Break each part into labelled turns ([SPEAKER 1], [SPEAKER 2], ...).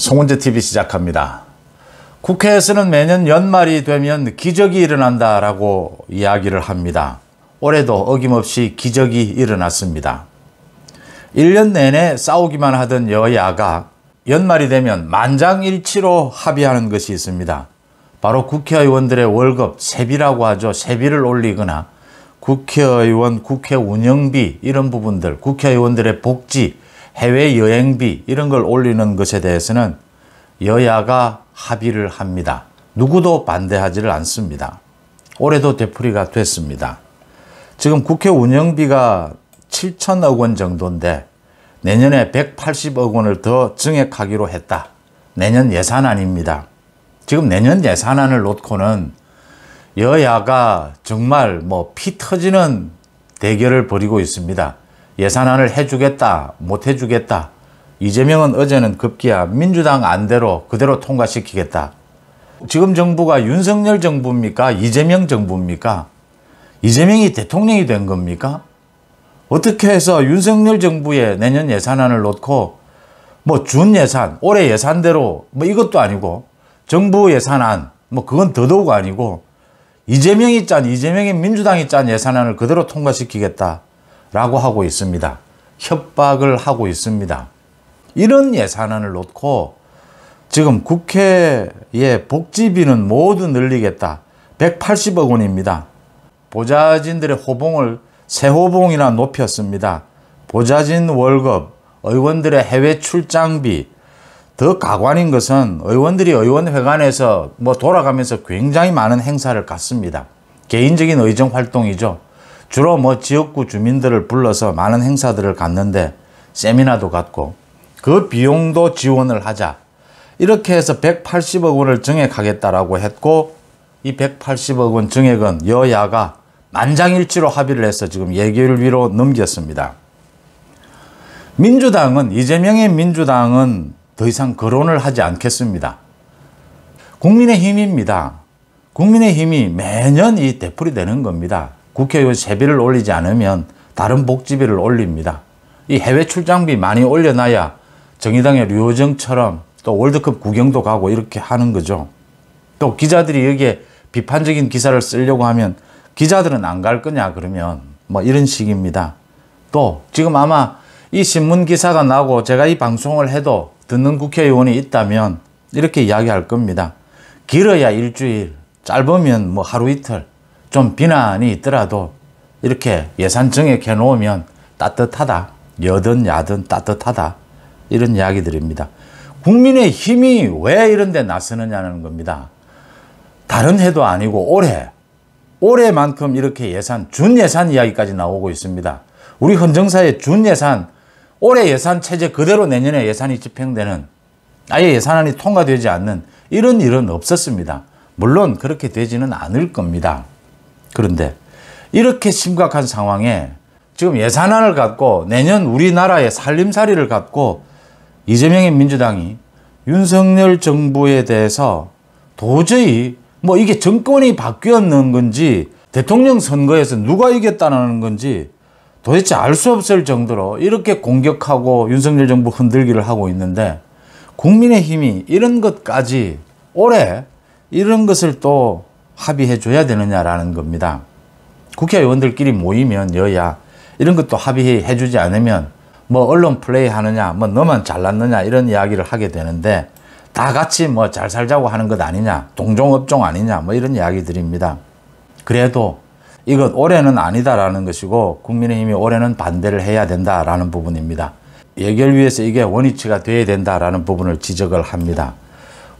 [SPEAKER 1] 송은재 TV 시작합니다. 국회에서는 매년 연말이 되면 기적이 일어난다라고 이야기를 합니다. 올해도 어김없이 기적이 일어났습니다. 1년 내내 싸우기만 하던 여야가 연말이 되면 만장일치로 합의하는 것이 있습니다. 바로 국회의원들의 월급 세비라고 하죠. 세비를 올리거나 국회의원, 국회 운영비 이런 부분들, 국회의원들의 복지 해외 여행비 이런 걸 올리는 것에 대해서는 여야가 합의를 합니다. 누구도 반대하지를 않습니다. 올해도 되풀이가 됐습니다. 지금 국회 운영비가 7천억 원 정도인데 내년에 180억 원을 더 증액하기로 했다. 내년 예산안입니다. 지금 내년 예산안을 놓고는 여야가 정말 뭐 피 터지는 대결을 벌이고 있습니다. 예산안을 해주겠다, 못 해주겠다. 이재명은 어제는 급기야 민주당 안대로 그대로 통과시키겠다. 지금 정부가 윤석열 정부입니까? 이재명 정부입니까? 이재명이 대통령이 된 겁니까? 어떻게 해서 윤석열 정부의 내년 예산안을 놓고 뭐 준 예산, 올해 예산대로 뭐 이것도 아니고 정부 예산안 뭐 그건 더더욱 아니고 이재명이 짠 이재명의 민주당이 짠 예산안을 그대로 통과시키겠다. 라고 하고 있습니다. 협박을 하고 있습니다. 이런 예산안을 놓고 지금 국회의 복지비는 모두 늘리겠다. 180억 원입니다. 보좌진들의 호봉을 새 호봉이나 높였습니다. 보좌진 월급, 의원들의 해외 출장비, 더 가관인 것은 의원들이 의원회관에서 뭐 돌아가면서 굉장히 많은 행사를 갖습니다 개인적인 의정 활동이죠. 주로 뭐 지역구 주민들을 불러서 많은 행사들을 갔는데 세미나도 갔고 그 비용도 지원을 하자 이렇게 해서 180억 원을 증액하겠다라고 했고 이 180억 원 증액은 여야가 만장일치로 합의를 해서 지금 예결 위로 넘겼습니다. 민주당은 이재명의 민주당은 더 이상 거론을 하지 않겠습니다. 국민의힘입니다. 국민의힘이 매년 이 대풀이 되는 겁니다. 국회의원 세비를 올리지 않으면 다른 복지비를 올립니다. 이 해외 출장비 많이 올려놔야 정의당의 류호정처럼 또 월드컵 구경도 가고 이렇게 하는 거죠. 또 기자들이 여기에 비판적인 기사를 쓰려고 하면 기자들은 안 갈 거냐 그러면 뭐 이런 식입니다. 또 지금 아마 이 신문 기사가 나고 제가 이 방송을 해도 듣는 국회의원이 있다면 이렇게 이야기할 겁니다. 길어야 일주일, 짧으면 뭐 하루 이틀, 좀 비난이 있더라도 이렇게 예산 정액해 놓으면 따뜻하다. 여든 야든 따뜻하다. 이런 이야기 들입니다 국민의 힘이 왜 이런 데 나서느냐는 겁니다. 다른 해도 아니고 올해, 올해만큼 이렇게 예산, 준예산 이야기까지 나오고 있습니다. 우리 헌정사의 준예산, 올해 예산 체제 그대로 내년에 예산이 집행되는 아예 예산안이 통과되지 않는 이런 일은 없었습니다. 물론 그렇게 되지는 않을 겁니다. 그런데 이렇게 심각한 상황에 지금 예산안을 갖고 내년 우리나라의 살림살이를 갖고 이재명의 민주당이 윤석열 정부에 대해서 도저히 뭐 이게 정권이 바뀌었는 건지 대통령 선거에서 누가 이겼다는 건지 도대체 알 수 없을 정도로 이렇게 공격하고 윤석열 정부 흔들기를 하고 있는데 국민의힘이 이런 것까지 올해 이런 것을 또 합의해 줘야 되느냐라는 겁니다. 국회의원들끼리 모이면 여야 이런 것도 합의해 주지 않으면 뭐 언론 플레이 하느냐 뭐 너만 잘났느냐 이런 이야기를 하게 되는데 다 같이 뭐 잘 살자고 하는 것 아니냐 동종업종 아니냐 뭐 이런 이야기들입니다. 그래도 이건 올해는 아니다라는 것이고 국민의힘이 올해는 반대를 해야 된다라는 부분입니다. 예결위에서 이게 원위치가 돼야 된다라는 부분을 지적을 합니다.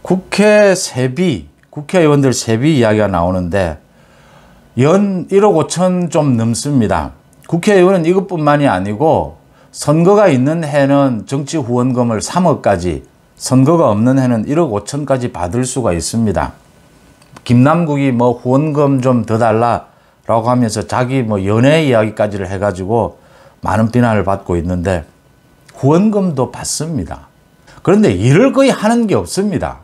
[SPEAKER 1] 국회 세비 국회의원들 세비 이야기가 나오는데 연 1억 5천 좀 넘습니다. 국회의원은 이것뿐만이 아니고 선거가 있는 해는 정치 후원금을 3억까지 선거가 없는 해는 1억 5천까지 받을 수가 있습니다. 김남국이 뭐 후원금 좀 더 달라라고 하면서 자기 뭐 연애 이야기까지를 해가지고 많은 비난을 받고 있는데 후원금도 받습니다. 그런데 일을 거의 하는 게 없습니다.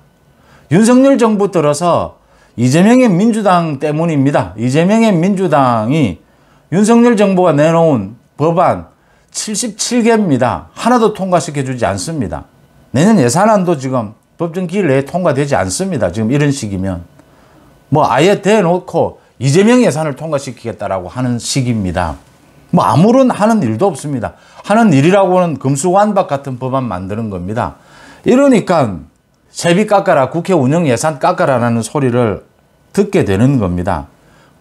[SPEAKER 1] 윤석열 정부 들어서 이재명의 민주당 때문입니다. 이재명의 민주당이 윤석열 정부가 내놓은 법안 77개입니다. 하나도 통과시켜주지 않습니다. 내년 예산안도 지금 법정 기일 내에 통과되지 않습니다. 지금 이런 식이면. 뭐 아예 대놓고 이재명 예산을 통과시키겠다라고 하는 식입니다. 뭐 아무런 하는 일도 없습니다. 하는 일이라고는 금수완박 같은 법안 만드는 겁니다. 이러니까 세비 깎아라, 국회 운영 예산 깎아라라는 소리를 듣게 되는 겁니다.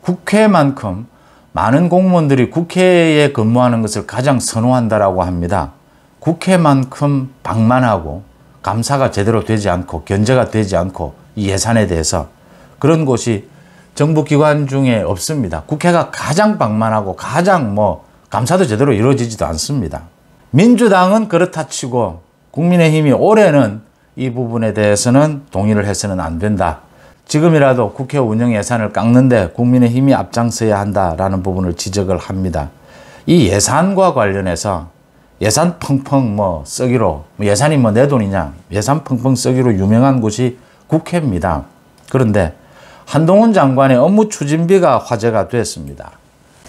[SPEAKER 1] 국회만큼 많은 공무원들이 국회에 근무하는 것을 가장 선호한다라고 합니다. 국회만큼 방만하고 감사가 제대로 되지 않고 견제가 되지 않고 이 예산에 대해서 그런 곳이 정부기관 중에 없습니다. 국회가 가장 방만하고 가장 뭐 감사도 제대로 이루어지지도 않습니다. 민주당은 그렇다 치고 국민의힘이 올해는 이 부분에 대해서는 동의를 해서는 안 된다. 지금이라도 국회 운영 예산을 깎는데 국민의 힘이 앞장서야 한다라는 부분을 지적을 합니다. 이 예산과 관련해서 예산 펑펑 뭐 쓰기로 뭐 예산이 뭐 내 돈이냐 예산 펑펑 쓰기로 유명한 곳이 국회입니다. 그런데 한동훈 장관의 업무 추진비가 화제가 됐습니다.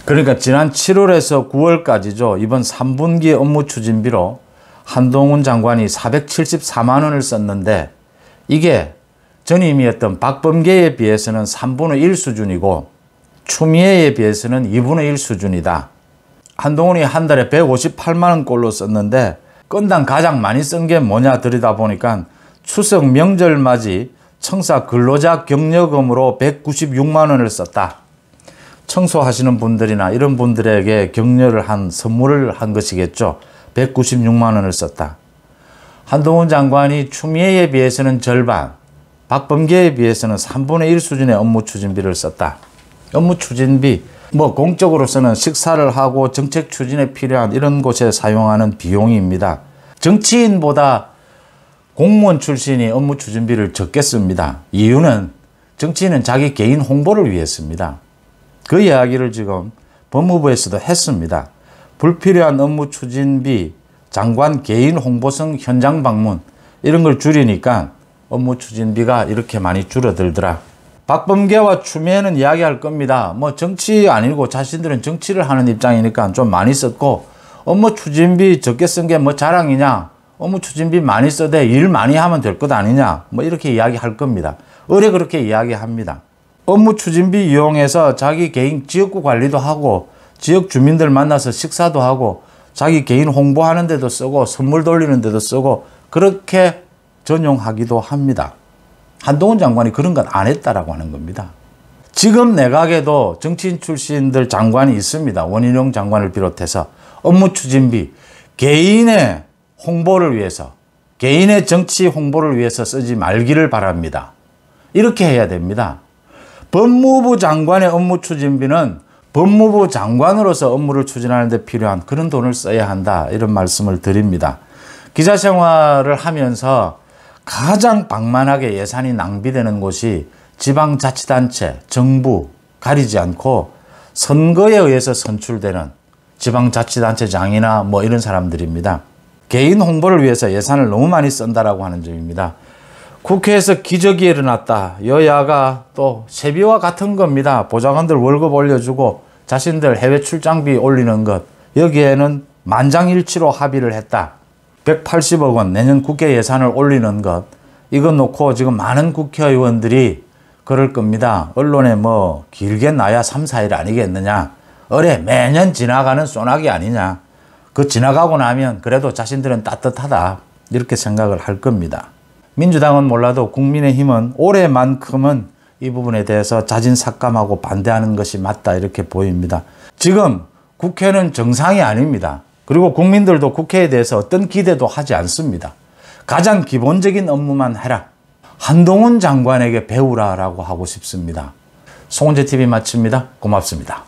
[SPEAKER 1] 그러니까 지난 7월에서 9월까지죠. 이번 3분기 업무 추진비로 한동훈 장관이 474만 원을 썼는데 이게 전임이었던 박범계에 비해서는 3분의 1 수준이고 추미애에 비해서는 2분의 1 수준이다. 한동훈이 한 달에 158만 원꼴로 썼는데 건당 가장 많이 쓴 게 뭐냐 들이다보니까 추석 명절 맞이 청사 근로자 격려금으로 196만 원을 썼다. 청소하시는 분들이나 이런 분들에게 격려를 한 선물을 한 것이겠죠. 196만 원을 썼다. 한동훈 장관이 추미애에 비해서는 절반, 박범계에 비해서는 3분의 1 수준의 업무 추진비를 썼다. 업무 추진비, 뭐 공적으로서는 식사를 하고 정책 추진에 필요한 이런 곳에 사용하는 비용입니다. 정치인보다 공무원 출신이 업무 추진비를 적게 씁니다. 이유는 정치인은 자기 개인 홍보를 위해 씁니다. 그 이야기를 지금 법무부에서도 했습니다. 불필요한 업무 추진비, 장관 개인 홍보성 현장 방문 이런 걸 줄이니까 업무 추진비가 이렇게 많이 줄어들더라. 박범계와 추미애는 이야기할 겁니다. 뭐 정치 아니고 자신들은 정치를 하는 입장이니까 좀 많이 썼고 업무 추진비 적게 쓴 게 뭐 자랑이냐 업무 추진비 많이 써대 일 많이 하면 될 것 아니냐 뭐 이렇게 이야기할 겁니다. 의뢰 그렇게 이야기합니다. 업무 추진비 이용해서 자기 개인 지역구 관리도 하고 지역 주민들 만나서 식사도 하고 자기 개인 홍보하는 데도 쓰고 선물 돌리는 데도 쓰고 그렇게 전용하기도 합니다. 한동훈 장관이 그런 건 안 했다라고 하는 겁니다. 지금 내각에도 정치인 출신들 장관이 있습니다. 원인용 장관을 비롯해서 업무 추진비, 개인의 홍보를 위해서, 개인의 정치 홍보를 위해서 쓰지 말기를 바랍니다. 이렇게 해야 됩니다. 법무부 장관의 업무 추진비는 법무부 장관으로서 업무를 추진하는 데 필요한 그런 돈을 써야 한다 이런 말씀을 드립니다. 기자 생활을 하면서 가장 방만하게 예산이 낭비되는 곳이 지방자치단체, 정부 가리지 않고 선거에 의해서 선출되는 지방자치단체장이나 뭐 이런 사람들입니다. 개인 홍보를 위해서 예산을 너무 많이 쓴다라고 하는 점입니다. 국회에서 기적이 일어났다. 여야가 또 세비와 같은 겁니다. 보좌관들 월급 올려주고 자신들 해외 출장비 올리는 것. 여기에는 만장일치로 합의를 했다. 180억 원 내년 국회 예산을 올리는 것. 이거 놓고 지금 많은 국회의원들이 그럴 겁니다. 언론에 뭐 길게 나야 3, 4일 아니겠느냐. 올해 매년 지나가는 소나기 아니냐. 그 지나가고 나면 그래도 자신들은 따뜻하다. 이렇게 생각을 할 겁니다. 민주당은 몰라도 국민의힘은 올해만큼은 이 부분에 대해서 자진삭감하고 반대하는 것이 맞다 이렇게 보입니다. 지금 국회는 정상이 아닙니다. 그리고 국민들도 국회에 대해서 어떤 기대도 하지 않습니다. 가장 기본적인 업무만 해라. 한동훈 장관에게 배우라라고 하고 싶습니다. 송재TV 마칩니다. 고맙습니다.